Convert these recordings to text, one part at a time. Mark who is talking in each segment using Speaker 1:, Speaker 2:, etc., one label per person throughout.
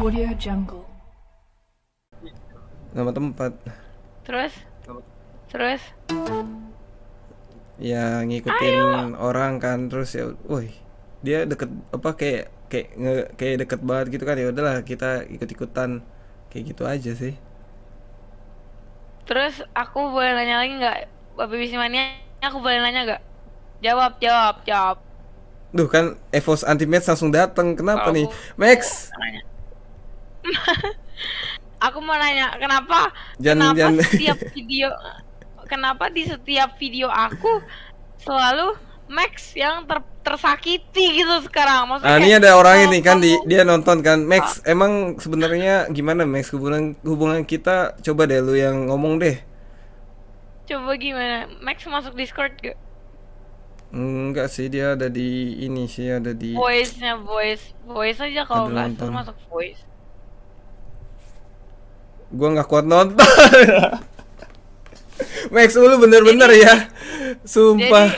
Speaker 1: Audio Jungle. Nama tempat. Terus? Terus?
Speaker 2: Ya ngikutin Ayo. orang kan terus ya, woi dia deket apa kayak kayak nge, kayak deket banget gitu kan ya udahlah kita ikut ikutan kayak gitu aja sih.
Speaker 1: Terus aku boleh nanya lagi nggak, Babi Bismania? Aku boleh nanya nggak? Jawab, jawab, jawab.
Speaker 2: Duh kan Evos Antimates langsung dateng, Kenapa nih? Max.
Speaker 1: Nanya. aku mau nanya kenapa jangan, kenapa jangan. setiap video kenapa di setiap video aku selalu Max yang ter tersakiti gitu sekarang maksudnya nah, ini ada orang
Speaker 2: ini kan di, dia nonton kan Max ah. emang sebenarnya gimana Max hubungan hubungan kita coba deh lu yang ngomong deh
Speaker 1: coba gimana Max masuk Discord gak
Speaker 2: Enggak sih dia ada di ini sih ada di
Speaker 1: voice nya voice voice aja kalau nggak masuk voice
Speaker 2: gue nggak kuat nonton. Max lu bener-bener ya. Sumpah.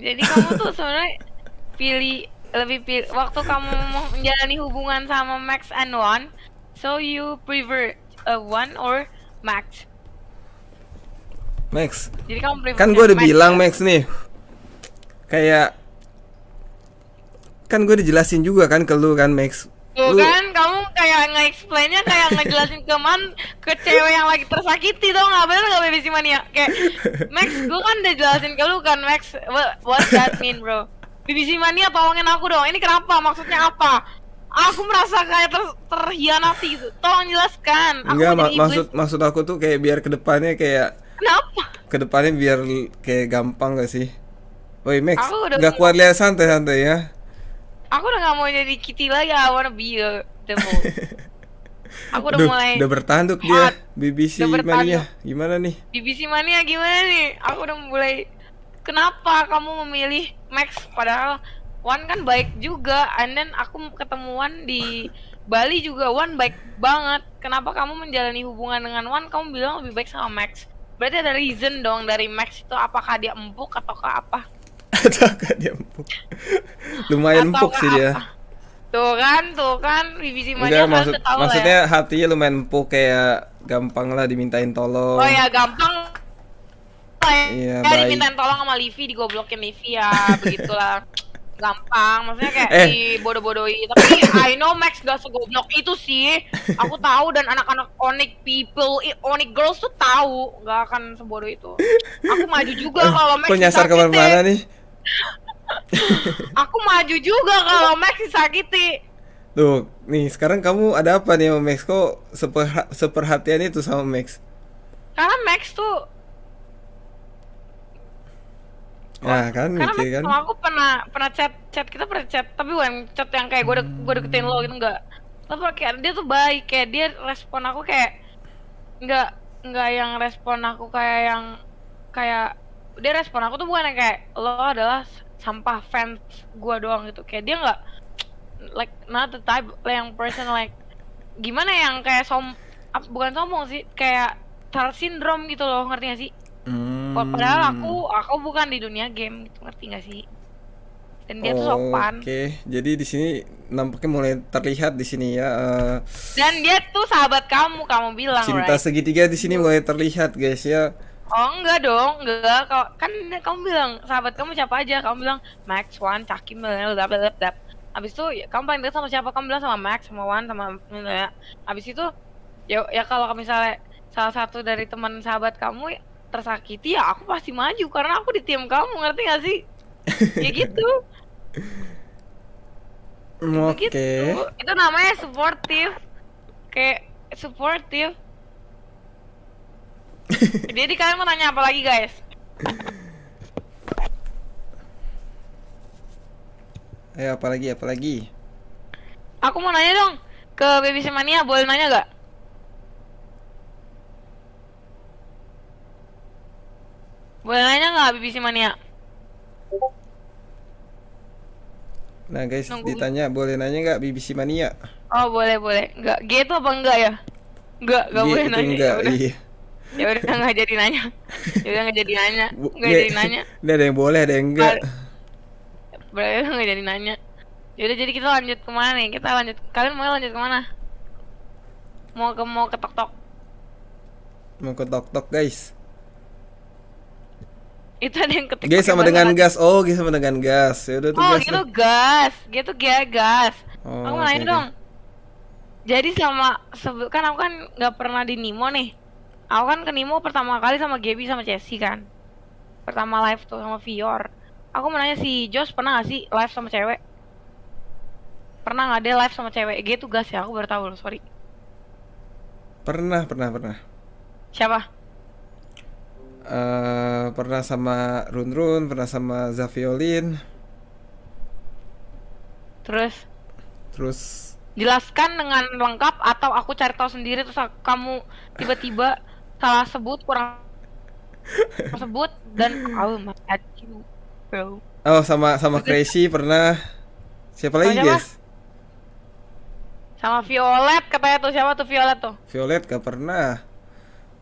Speaker 1: Jadi, jadi kamu tuh sebenarnya pilih lebih pilih waktu kamu menjalani hubungan sama Max and One, so you prefer uh, One or Max?
Speaker 2: Max. Jadi kamu prefer kan gue udah Max bilang ya? Max nih. Kayak kan gue dijelasin juga kan ke lu kan Max Tuh lu... kan
Speaker 1: kamu kayak nge-explainnya kayak ngejelasin ke man ke cewek yang lagi tersakiti tau nggak bener gak baby simania kayak Max gue kan udah jelasin ke lu kan Max what, that mean bro BBC simania tolongin aku dong ini kenapa maksudnya apa aku merasa kayak ter terhianati gitu tolong jelaskan aku Enggak, ma maksud maksud
Speaker 2: aku tuh kayak biar kedepannya kayak kenapa kedepannya biar kayak gampang gak sih Woi Max, gak kuat lihat santai-santai ya.
Speaker 1: Aku udah gak mau jadi Kitty lagi. I wanna be a devil. Aku udah udah mulai udah bertahan
Speaker 2: tuh dia BBC mania. Gimana nih?
Speaker 1: BBC mania gimana nih? Aku udah mulai kenapa kamu memilih Max padahal One kan baik juga and then aku ketemuan di Bali juga One baik banget kenapa kamu menjalani hubungan dengan One? kamu bilang lebih baik sama Max berarti ada reason dong dari Max itu apakah dia empuk ataukah apa Katakan dia
Speaker 2: empuk. Lumayan Atau empuk sih apa? dia.
Speaker 1: Tuh kan, tuh kan, BBC Mania Enggak, kan maksud, tahu ya. maksudnya ya?
Speaker 2: hatinya lumayan empuk kayak gampang lah dimintain tolong. Oh ya,
Speaker 1: gampang. Iya, ya, dimintain tolong sama Livi, digoblokin Livi ya, begitulah. gampang maksudnya kayak eh. dibodoh-bodohi tapi I know Max gak segoblok itu sih aku tahu dan anak-anak Onyx people Onyx girls tuh tahu gak akan sebodoh itu aku maju juga eh, kalau Max Kok nyasar kemana-mana nih aku maju juga kalau Max disakiti.
Speaker 2: Tuh, nih sekarang kamu ada apa nih sama Max kok seperha seperhatian itu sama Max?
Speaker 1: Karena Max tuh
Speaker 2: Nah, kan Karena gitu mikir kan. Sama aku
Speaker 1: pernah pernah chat chat kita pernah chat, tapi bukan chat yang kayak gue de gue deketin lo gitu enggak. Tapi kayak dia tuh baik kayak dia respon aku kayak enggak enggak yang respon aku kayak yang kayak dia respon aku tuh bukan yang kayak lo adalah sampah fans gua doang gitu kayak dia nggak like not the type yang person like gimana yang kayak som bukan sombong sih kayak tar syndrome gitu loh ngerti gak sih
Speaker 2: hmm. padahal aku
Speaker 1: aku bukan di dunia game gitu ngerti gak sih dan dia oh, tuh sopan. Oke, okay.
Speaker 2: jadi di sini nampaknya mulai terlihat di sini ya. Uh,
Speaker 1: dan dia tuh sahabat kamu, kamu bilang. Cinta right?
Speaker 2: segitiga di sini mulai terlihat guys ya.
Speaker 1: Oh enggak dong, enggak. Kau, kan kamu bilang sahabat kamu siapa aja? Kamu bilang Max, Wan, Taki, Milena, dap, dap, dap. Abis itu ya, kamu paling dekat sama siapa? Kamu bilang sama Max, sama Wan, sama gitu Ya. Abis itu ya ya kalau misalnya salah satu dari teman sahabat kamu tersakiti ya aku pasti maju karena aku di tim kamu ngerti gak sih? ya gitu.
Speaker 2: Hmm, gitu. Oke. Okay. Gitu.
Speaker 1: Itu namanya supportive. Kayak supportive Jadi kalian mau nanya apa lagi guys?
Speaker 2: Ayo apa lagi apa lagi?
Speaker 1: Aku mau nanya dong ke Baby Semania boleh nanya gak? Boleh nanya gak Baby Mania?
Speaker 2: Nah guys, Nunggu. ditanya boleh nanya gak BBC Mania?
Speaker 1: Oh boleh boleh, nggak G itu apa enggak ya? Nggak, nggak boleh nanya. Enggak, ya, iya ya udah nggak jadi nanya ya udah nggak jadi nanya nggak jadi ya, nanya
Speaker 2: ini ada yang boleh ada yang enggak
Speaker 1: berarti nggak jadi nanya ya udah jadi kita lanjut kemana nih kita lanjut kalian mau lanjut kemana mau ke mau ke tok tok
Speaker 2: mau ke tok tok guys
Speaker 1: itu ada yang ketik guys sama dengan gas
Speaker 2: oh guys sama dengan gas ya udah tuh oh gas gitu
Speaker 1: gas gitu ya gas
Speaker 2: oh, aku okay, dong
Speaker 1: jadi selama sebutkan kan aku kan nggak pernah di Nimo nih Aku kan ke Nemo pertama kali sama Gaby sama Jessie kan. Pertama live tuh sama Vior. Aku mau nanya si Jos pernah gak sih live sama cewek? Pernah gak deh live sama cewek? G gas ya, aku baru tahu loh, sorry.
Speaker 2: Pernah, pernah, pernah. Siapa? Uh, pernah sama Run Run, pernah sama Zafiolin. Terus? Terus
Speaker 1: jelaskan dengan lengkap atau aku cari tahu sendiri terus kamu tiba-tiba salah sebut kurang sebut dan I masih at
Speaker 2: oh sama sama Crazy pernah siapa lagi sama guys
Speaker 1: sama Violet katanya tuh siapa tuh Violet tuh
Speaker 2: Violet gak pernah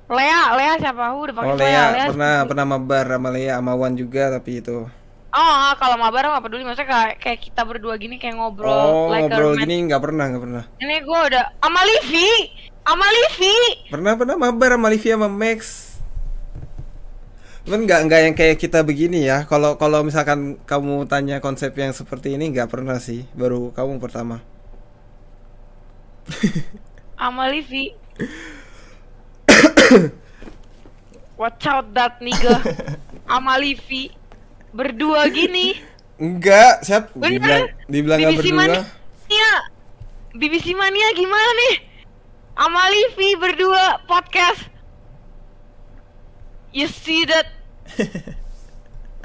Speaker 1: Lea Lea siapa aku udah pakai oh, Lea, Lea, pernah
Speaker 2: Lea. pernah mabar sama Lea sama Wan juga tapi itu
Speaker 1: Oh, ah, kalau mabar nggak peduli, masa kayak, kayak kita berdua gini kayak ngobrol. Oh, ngobrol
Speaker 2: gini nggak pernah, nggak pernah.
Speaker 1: Ini gue udah sama Livi. Sama Livi.
Speaker 2: Pernah pernah mabar sama Livi sama Max. Cuman nggak nggak yang kayak kita begini ya. Kalau kalau misalkan kamu tanya konsep yang seperti ini nggak pernah sih. Baru kamu pertama.
Speaker 1: Sama Livi. Watch out that nigga. Sama Livi. Berdua gini.
Speaker 2: Enggak, siap. Dibilang, dibilang BBC berdua.
Speaker 1: Mania. BBC Mania gimana nih? sama Livi berdua podcast. You see that?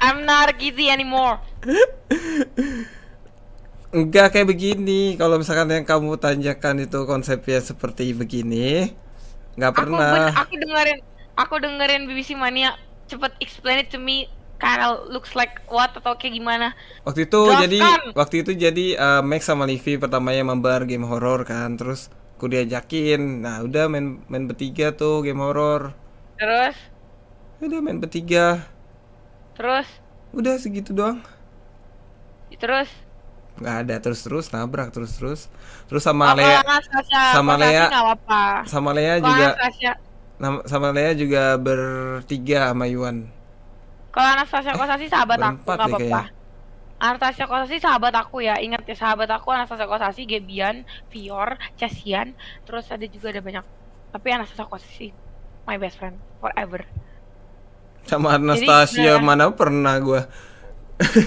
Speaker 1: I'm not kitty anymore.
Speaker 2: Enggak kayak begini. Kalau misalkan yang kamu tanyakan itu konsepnya seperti begini, nggak pernah. Aku, aku
Speaker 1: dengerin, aku dengerin BBC Mania. Cepet explain it to me Karel looks like what atau kayak gimana?
Speaker 2: Waktu itu Jelaskan. jadi kan? waktu itu jadi uh, Max sama Livi pertamanya membar game horror kan, terus ku diajakin nah udah main main bertiga tuh game horor terus udah main bertiga terus udah segitu doang terus nggak ada terus terus nabrak terus terus terus sama apa Lea sama Lea sama Lea juga sama Lea juga bertiga sama Yuan
Speaker 1: kalau Anastasia Kosasi sahabat aku nggak apa-apa Anastasia Kosasi sahabat aku ya ingat ya sahabat aku Anastasia Kosasi Gebian Vior Cesian terus ada juga ada banyak tapi Anastasia Kosasi my best friend forever
Speaker 2: sama Anastasia Jadi, nah. mana pernah gue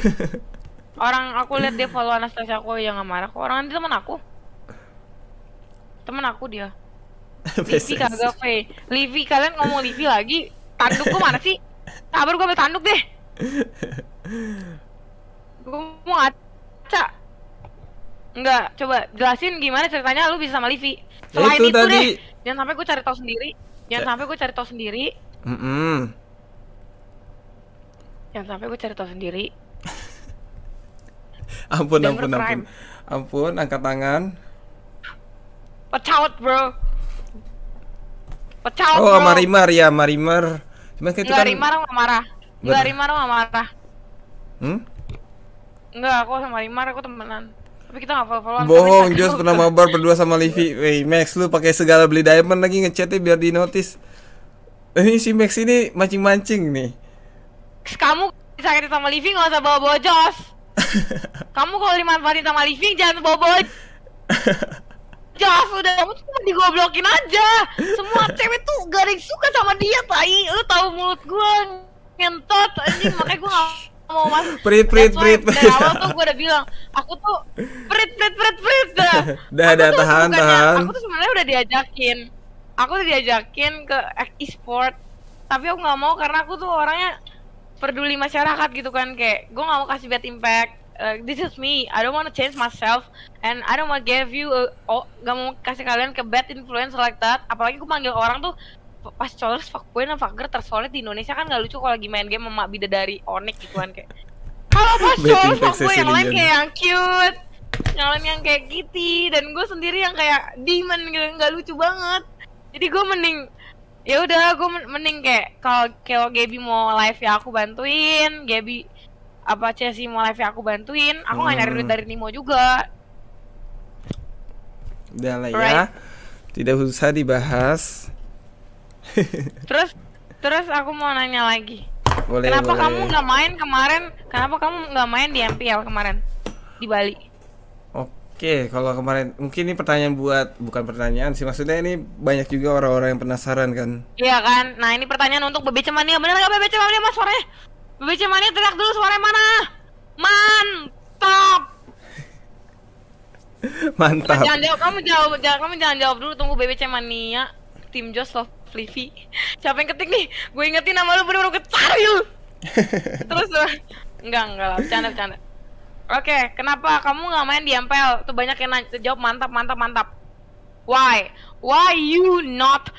Speaker 1: orang aku lihat dia follow Anastasia aku yang gak marah kok orang nanti temen aku Temen aku dia
Speaker 2: Livi kagak
Speaker 1: Fe Livi kalian ngomong Livi lagi tanduk gue mana sih Sabar gue ambil tanduk deh gue mau ngaca enggak coba jelasin gimana ceritanya lu bisa sama Livi selain itu, itu tadi. deh jangan sampai gue cari tau sendiri jangan sampai gue cari tau sendiri mm -mm. jangan sampai gue cari tau sendiri
Speaker 2: ampun Denver ampun crime. ampun ampun angkat tangan
Speaker 1: watch out bro watch out oh sama marimar
Speaker 2: ya marimar cuman kita kan marimar kan gak marah Gila marimar gak marah hmm
Speaker 1: Enggak, aku sama Rimar aku temenan. Tapi kita gak follow-followan. Bohong, Jos pernah
Speaker 2: mabar berdua sama Livi. Wey, Max lu pakai segala beli diamond lagi ngechatnya biar di notice. Eh, ini si Max ini mancing-mancing nih.
Speaker 1: Kamu sakit sama Livi gak usah bawa-bawa Jos. kamu kalau dimanfaatin sama Livi jangan bawa-bawa Jos udah kamu cuma digoblokin aja. Semua cewek tuh garing suka sama dia, tai. Lu tahu mulut gua ngentot anjing makanya gua gak mau oh, mas
Speaker 2: prit prit prit dari awal
Speaker 1: tuh gue udah bilang aku tuh prit prit prit
Speaker 2: prit dah dah dah tahan tahan aku tuh
Speaker 1: sebenarnya udah diajakin aku udah diajakin ke e-sport tapi aku nggak mau karena aku tuh orangnya peduli masyarakat gitu kan kayak gue nggak mau kasih bad impact uh, this is me I don't want to change myself and I don't want give you a, oh gak mau kasih kalian ke bad influence like that apalagi aku manggil orang tuh pas colors fuckboy dan fucker tersolid di Indonesia kan gak lucu kalau lagi main game sama bidadari onik gitu kan kayak kalau pas colors fuckboy yang lain kayak yang cute yang lain yang kayak Kitty dan gue sendiri yang kayak demon gitu gak lucu banget jadi gue mending ya udah gue mending kayak kalau kalau Gaby mau live ya aku bantuin Gaby apa sih mau live ya aku bantuin aku nggak gak nyari duit hmm. dari Nimo juga
Speaker 2: udah lah ya. right? ya tidak usah dibahas
Speaker 1: terus terus aku mau nanya lagi.
Speaker 2: Boleh, kenapa boleh. kamu nggak
Speaker 1: main kemarin? Kenapa kamu nggak main di MPL kemarin di Bali?
Speaker 2: Oke, kalau kemarin mungkin ini pertanyaan buat bukan pertanyaan sih maksudnya ini banyak juga orang-orang yang penasaran kan.
Speaker 1: Iya kan. Nah ini pertanyaan untuk Bebe Cemania bener nggak Bebe Cemania mas suaranya? Bebe Cemania teriak dulu suara mana? Mantap.
Speaker 2: Mantap. jangan jawab, kamu
Speaker 1: jawab, jangan, kamu jangan jawab dulu tunggu Bebe Cemania ya. tim Joseph Fluffy. siapa yang ketik nih gue ingetin nama lu bener-bener gue lu terus tuh enggak enggak lah bercanda bercanda oke kenapa kamu nggak main di MPL tuh banyak yang nanya jawab mantap mantap mantap why why you not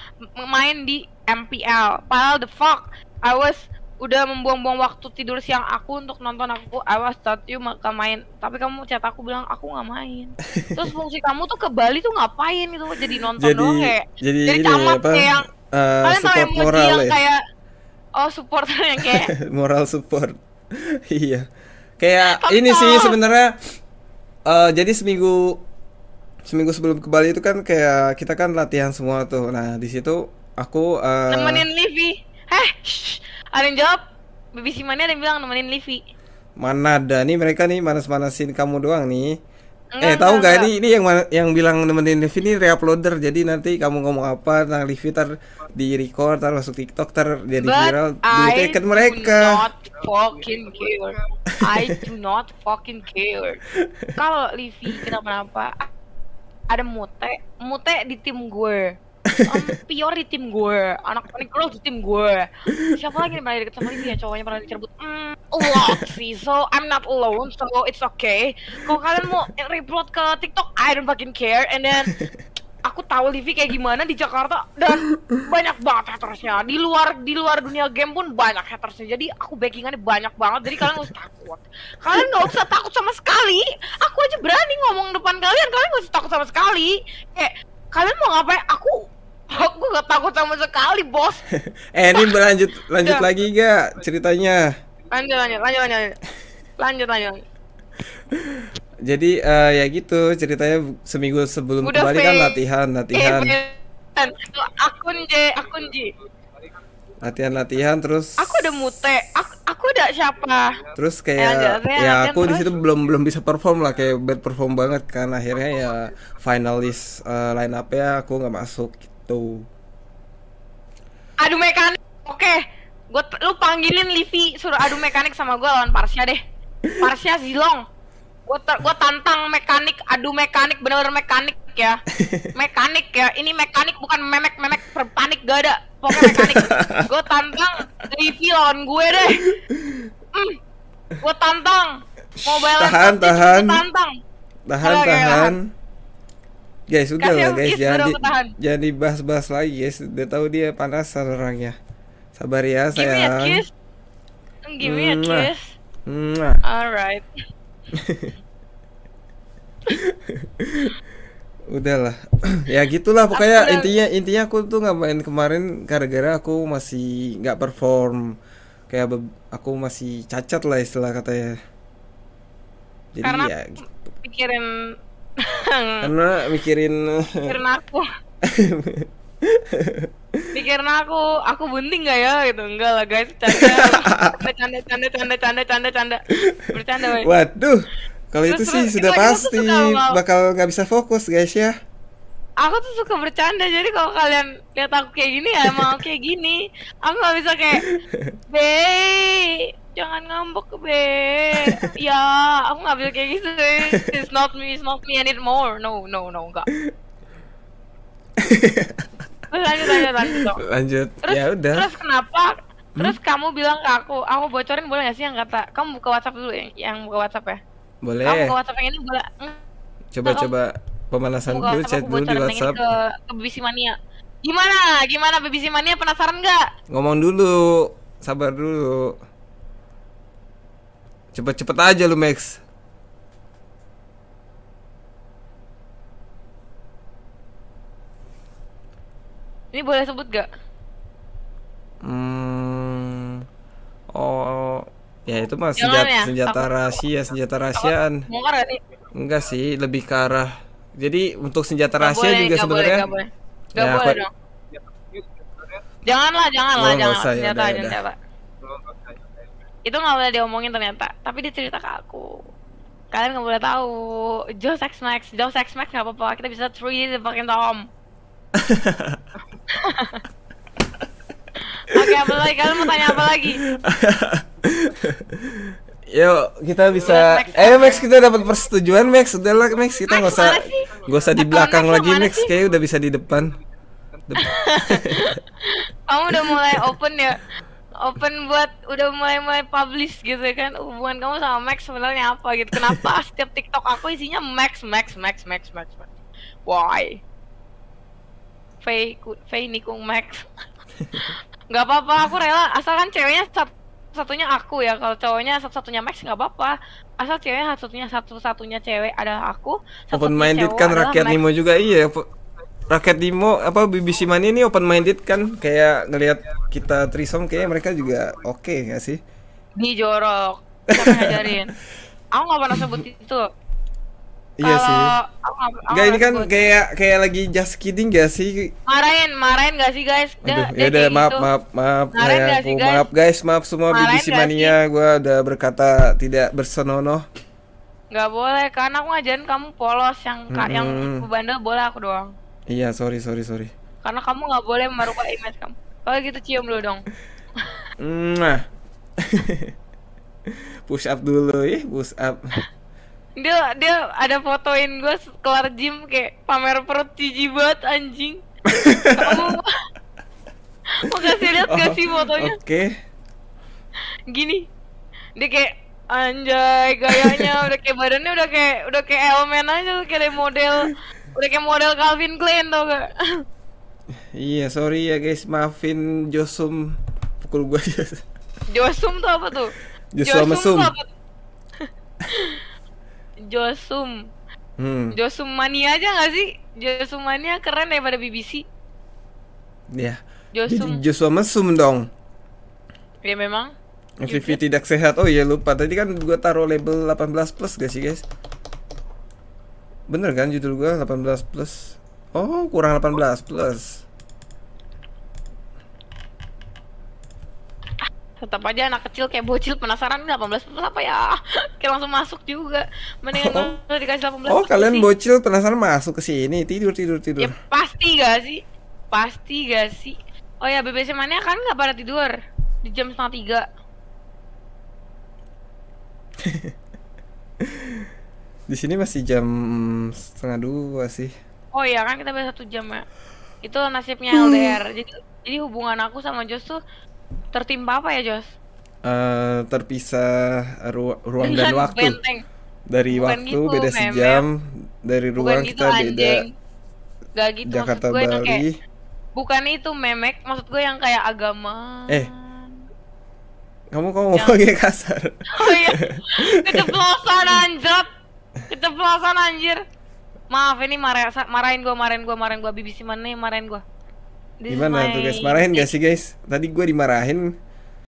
Speaker 1: main di MPL padahal the fuck I was udah membuang-buang waktu tidur siang aku untuk nonton aku I was thought you bakal main tapi kamu chat aku bilang aku nggak main terus fungsi kamu tuh ke Bali tuh ngapain gitu jadi nonton jadi, doang kayak jadi, jadi camat kayak yang
Speaker 2: uh, support tahu moral yang ya?
Speaker 1: kayak oh support yang kayak
Speaker 2: moral support iya kayak Tentu. ini sih sebenarnya uh, jadi seminggu seminggu sebelum ke Bali itu kan kayak kita kan latihan semua tuh nah di situ aku uh, nemenin
Speaker 1: Livi heh ada yang jawab BBC mana ada yang bilang nemenin Livi
Speaker 2: mana ada nih mereka nih manas-manasin kamu doang nih
Speaker 1: Enggak, eh tahu nggak ini
Speaker 2: ini yang yang bilang nemenin Livi ini reuploader jadi nanti kamu ngomong apa tentang Livi ter di record terus masuk TikTok ter jadi But viral diikut mereka.
Speaker 1: I do not fucking care. I do not fucking care. Kalau Livi kenapa-napa ada mute, mute di tim gue. Um, Pior di tim gue, anak paling girl di tim gue. Siapa lagi yang pernah deket sama Livi ya cowoknya pernah dicerbut? mm, lot sih. So I'm not alone, so it's okay. Kalau kalian mau replot ke TikTok, I don't fucking care. And then aku tahu Livi kayak gimana di Jakarta dan banyak banget hatersnya di luar di luar dunia game pun banyak hatersnya jadi aku backingannya banyak banget jadi kalian gak takut kalian nggak usah takut sama sekali aku aja berani ngomong depan kalian kalian nggak usah takut sama sekali kayak kalian mau ngapain aku aku gak takut sama sekali bos
Speaker 2: eh ini berlanjut lanjut ya. lagi gak ceritanya
Speaker 1: lanjut lanjut lanjut lanjut lanjut lanjut, lanjut
Speaker 2: jadi uh, ya gitu ceritanya seminggu sebelum Udah kembali kan latihan iya, latihan
Speaker 1: akun J akun J
Speaker 2: latihan latihan terus aku
Speaker 1: udah mute aku, aku udah siapa
Speaker 2: terus kayak eh, ya aku di situ belum belum bisa perform lah kayak bad perform banget kan akhirnya ya finalis uh, eh, line up ya aku nggak masuk gitu
Speaker 1: adu mekanik oke okay. gue lu panggilin Livi suruh adu mekanik sama gue lawan Parsia deh Parsia Zilong gue gua tantang mekanik, adu mekanik, bener-bener mekanik ya. mekanik ya. Ini mekanik bukan memek-memek perpanik gak ada. Pokoknya mekanik. gua tantang Rivi lawan gue deh. Mm. Gua tantang. Mobile tahan, tahan. Tantang.
Speaker 2: Tahan, tahan. Ya, Guys, udah lah guys, jangan di, jangan dibahas-bahas lagi guys. Udah tahu dia panas orangnya. Sabar ya, sayang. Give me a kiss.
Speaker 1: Give me a kiss. Alright.
Speaker 2: udahlah ya gitulah pokoknya aku intinya intinya aku tuh nggak main kemarin gara-gara aku masih nggak perform kayak aku masih cacat lah istilah katanya jadi karena ya gitu.
Speaker 1: mikirin karena
Speaker 2: mikirin karena
Speaker 1: aku Pikiran aku, aku bunting gak ya gitu. Enggak lah guys, canda. Canda canda canda canda canda canda. Bercanda, woy.
Speaker 2: Waduh. Kalau itu sih terus, sudah pasti suka, bakal nggak bisa fokus guys ya.
Speaker 1: Aku tuh suka bercanda jadi kalau kalian lihat aku kayak gini ya emang kayak gini. Aku nggak bisa kayak be jangan ngambek be ya aku nggak bisa kayak gitu it's not me it's not me anymore. no no no enggak lanjut lanjut lanjut
Speaker 2: dong. lanjut terus, ya udah terus
Speaker 1: kenapa hmm? terus kamu bilang ke aku aku bocorin boleh gak sih yang kata kamu buka WhatsApp dulu yang yang buka WhatsApp ya boleh kamu buka WhatsApp yang ini boleh
Speaker 2: coba coba pemanasan dulu chat dulu di WhatsApp ke,
Speaker 1: ke BBC Mania gimana gimana BBC Mania penasaran nggak
Speaker 2: ngomong dulu sabar dulu cepet-cepet aja lu Max
Speaker 1: Ini boleh sebut gak?
Speaker 2: Hmm, oh, oh. ya itu mah senjata, ya? senjata rahasia, senjata rahasiaan. Enggak sih, lebih ke arah. Jadi untuk senjata rahasia juga sebenarnya. Gak boleh, ya, Janganlah, janganlah, jangan ya senjata, ya senjata.
Speaker 1: Itu nggak boleh diomongin ternyata, tapi dicerita ke aku. Kalian nggak boleh tahu. Joe Sex Max, Joe Sex Max nggak apa-apa, kita bisa three di fucking Tom. Oke, apa lagi? Kalian mau tanya apa lagi?
Speaker 2: Yo, kita bisa. eh, Max kita dapat persetujuan Max. Udah Udahlah Max, kita nggak usah nggak usah di belakang Max lagi Max. Kayaknya udah bisa di depan. depan.
Speaker 1: Kamu udah mulai open ya? Open buat udah mulai-mulai publish gitu kan hubungan kamu sama Max sebenarnya apa gitu? Kenapa setiap TikTok aku isinya Max Max Max Max Max Max? Why? Faye Faye nikung Max nggak apa-apa aku rela asalkan ceweknya satu satunya aku ya kalau cowoknya satu satunya Max nggak apa-apa asal ceweknya satu satunya satu satunya cewek adalah aku
Speaker 2: satu open minded kan rakyat Max. Nemo juga iya ya, rakyat Nemo apa BBC Man ini open minded kan kayak ngelihat kita trisom kayak mereka juga oke okay, gak sih
Speaker 1: ini jorok ngajarin aku nggak pernah sebut itu Iya kalo... sih. Enggak ini kan
Speaker 2: sebut. kayak kayak lagi just kidding gak sih?
Speaker 1: Marahin, marahin gak sih guys? Aduh, ya udah maaf, gitu. maaf
Speaker 2: maaf maaf ya, aku, sih, guys? maaf guys, maaf semua marahin BBC mania gue udah berkata tidak bersenonoh.
Speaker 1: Gak boleh karena aku ngajarin kamu polos yang hmm. yang bandel boleh aku doang.
Speaker 2: Iya, sorry sorry sorry.
Speaker 1: Karena kamu nggak boleh merubah image kamu. Kalau gitu cium dulu dong.
Speaker 2: Nah. push up dulu ya, push up.
Speaker 1: dia dia ada fotoin gue kelar gym kayak pamer perut jijik banget anjing kamu mau kasih lihat gak sih oh, fotonya oke okay. gini dia kayak anjay gayanya udah kayak badannya udah kayak udah kayak elemen aja udah kayak model udah kayak model Calvin Klein tau gak
Speaker 2: iya yeah, sorry ya guys maafin Josum pukul gue aja
Speaker 1: Josum tuh apa tuh Josum Mesum Josum. Hmm. Josum Mania aja gak sih? Josum Mania keren daripada BBC.
Speaker 2: Ya. Josum. Jadi Joshua Mesum dong. Ya memang. FTV gitu. Iya, iya. tidak sehat. Oh iya lupa. Tadi kan gue taruh label 18 plus gak sih guys? Bener kan judul gue 18 plus? Oh kurang 18 plus.
Speaker 1: tetap aja anak kecil kayak bocil penasaran 18 plus apa ya kayak langsung masuk juga mendingan oh. dikasih 18 oh kalian sih.
Speaker 2: bocil penasaran masuk ke sini tidur tidur tidur ya,
Speaker 1: pasti gak sih pasti gak sih oh ya BBC mana kan nggak pada tidur di jam setengah tiga
Speaker 2: di sini masih jam setengah dua sih
Speaker 1: oh iya kan kita beda satu jam ya itu nasibnya LDR jadi jadi hubungan aku sama Jos tuh Tertimpa apa ya, Jos?
Speaker 2: Uh, terpisah ru ruang dan waktu. Benteng. Dari Bukan waktu gitu, beda sejam, jam dari ruang Bukan kita gitu, beda.
Speaker 1: Gak gitu Jakarta maksud gue Bali. Kayak, bukan itu memek, maksud gue yang kayak agama.
Speaker 2: Eh. Kamu kok ngomongnya kasar. Oh iya.
Speaker 1: Keceplosan anjir. Keceplosan anjir. Maaf ini marah marahin gue, marahin gue, marahin gue Bibi mana marahin gue. Gimana tuh guys? Marahin
Speaker 2: gak sih guys? Tadi gue dimarahin